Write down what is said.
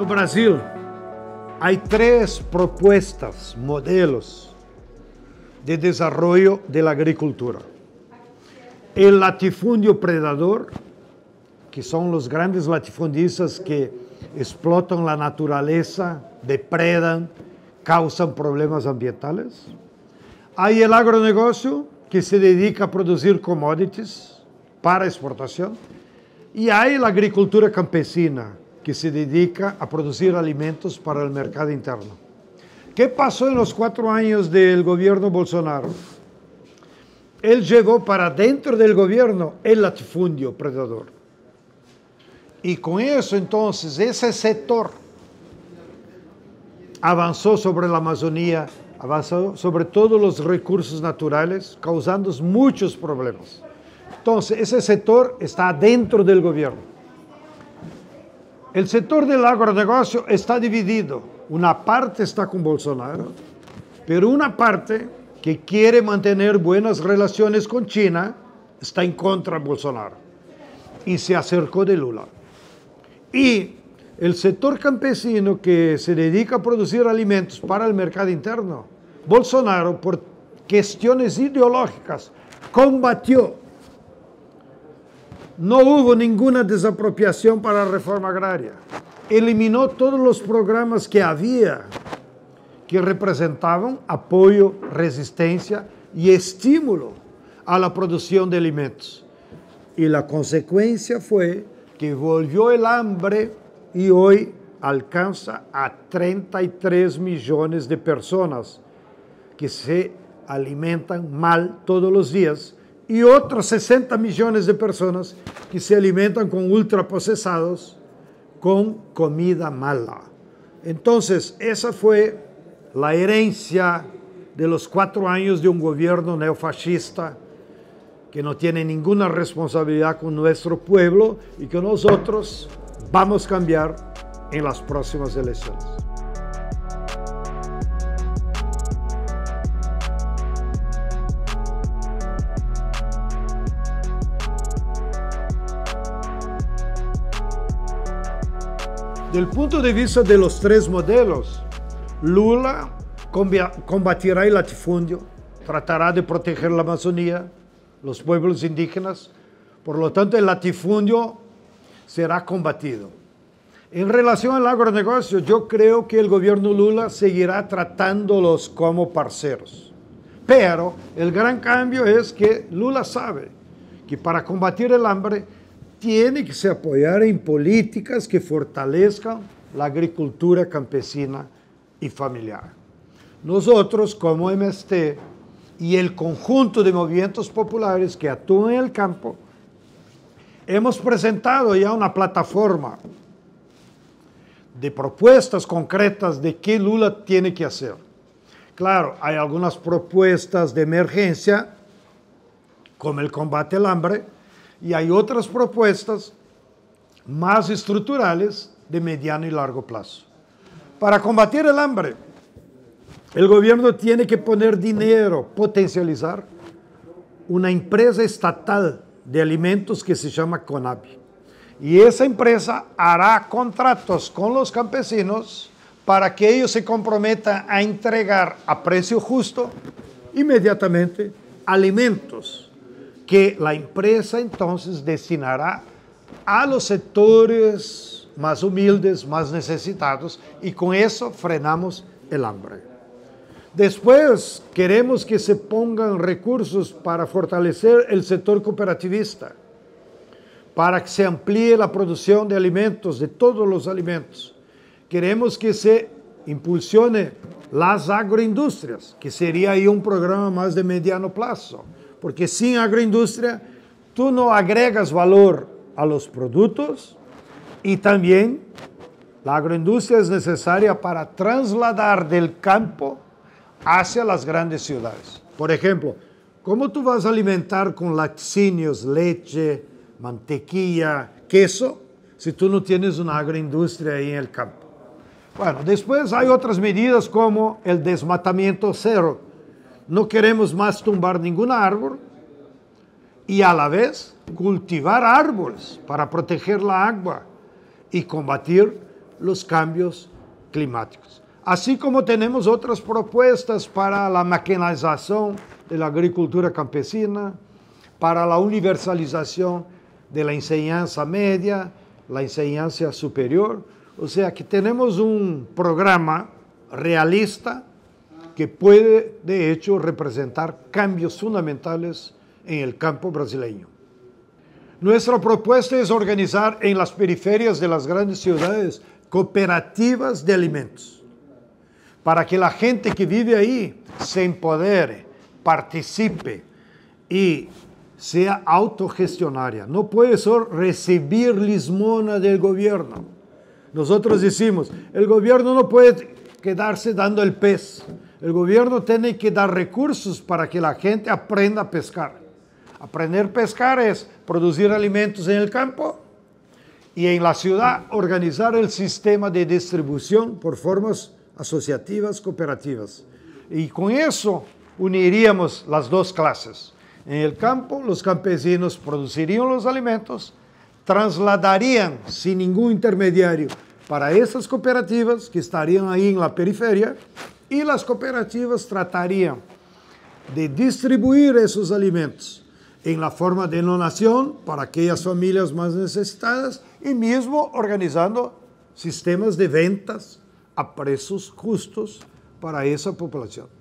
No Brasil, há três propostas, modelos de desenvolvimento da agricultura. O latifúndio predador, que são os grandes latifundistas que explotam a natureza, depredam, causam problemas ambientais. Há o agronegócio, que se dedica a produzir commodities para exportação. E há a agricultura campesina, que se dedica a producir alimentos para el mercado interno. ¿Qué pasó en los cuatro años del gobierno Bolsonaro? Él llevó para dentro del gobierno el latifundio predador. Y con eso entonces ese sector avanzó sobre la Amazonía, avanzó sobre todos los recursos naturales, causando muchos problemas. Entonces ese sector está dentro del gobierno. El sector del agronegocio está dividido. Una parte está con Bolsonaro, pero una parte que quiere mantener buenas relaciones con China está en contra de Bolsonaro y se acercó de Lula. Y el sector campesino que se dedica a producir alimentos para el mercado interno, Bolsonaro, por cuestiones ideológicas, combatió no hubo ninguna desapropiación para la reforma agraria. Eliminó todos los programas que había que representaban apoyo, resistencia y estímulo a la producción de alimentos. Y la consecuencia fue que volvió el hambre y hoy alcanza a 33 millones de personas que se alimentan mal todos los días y otros 60 millones de personas que se alimentan con ultraprocesados, con comida mala. Entonces, esa fue la herencia de los cuatro años de un gobierno neofascista que no tiene ninguna responsabilidad con nuestro pueblo y que nosotros vamos a cambiar en las próximas elecciones. Del punto de vista de los tres modelos, Lula combatirá el latifundio, tratará de proteger la Amazonía, los pueblos indígenas, por lo tanto el latifundio será combatido. En relación al agronegocio, yo creo que el gobierno Lula seguirá tratándolos como parceros. Pero el gran cambio es que Lula sabe que para combatir el hambre tiene que se apoyar en políticas que fortalezcan la agricultura campesina y familiar. Nosotros, como MST y el conjunto de movimientos populares que actúan en el campo, hemos presentado ya una plataforma de propuestas concretas de qué Lula tiene que hacer. Claro, hay algunas propuestas de emergencia, como el combate al hambre, y hay otras propuestas más estructurales de mediano y largo plazo. Para combatir el hambre, el gobierno tiene que poner dinero, potencializar una empresa estatal de alimentos que se llama Conab, Y esa empresa hará contratos con los campesinos para que ellos se comprometan a entregar a precio justo inmediatamente alimentos que a empresa então destinará a los sectores mais humildes, mais necessitados, e com isso frenamos o hambre. Depois, queremos que se pongam recursos para fortalecer o setor cooperativista, para que se amplíe a produção de alimentos, de todos os alimentos. Queremos que se impulsione as agroindústrias, que seria aí um programa mais de mediano prazo porque sin agroindustria tú no agregas valor a los productos y también la agroindustria es necesaria para trasladar del campo hacia las grandes ciudades. Por ejemplo, ¿cómo tú vas a alimentar con laticinios, leche, mantequilla, queso, si tú no tienes una agroindustria ahí en el campo? Bueno, después hay otras medidas como el desmatamiento cero, no queremos más tumbar ningún árbol y a la vez cultivar árboles para proteger la agua y combatir los cambios climáticos. Así como tenemos otras propuestas para la maquinalización de la agricultura campesina, para la universalización de la enseñanza media, la enseñanza superior. O sea que tenemos un programa realista que puede de hecho representar cambios fundamentales en el campo brasileño. Nuestra propuesta es organizar en las periferias de las grandes ciudades cooperativas de alimentos para que la gente que vive ahí se empodere, participe y sea autogestionaria. No puede ser recibir lismona del gobierno. Nosotros decimos, el gobierno no puede quedarse dando el pez. El gobierno tiene que dar recursos para que la gente aprenda a pescar. Aprender a pescar es producir alimentos en el campo y en la ciudad organizar el sistema de distribución por formas asociativas, cooperativas. Y con eso uniríamos las dos clases. En el campo, los campesinos producirían los alimentos, trasladarían sin ningún intermediario para esas cooperativas que estarían ahí en la periferia e as cooperativas tratariam de distribuir esses alimentos em la forma de donação para aquelas famílias mais necessitadas e mesmo organizando sistemas de ventas a preços justos para essa população.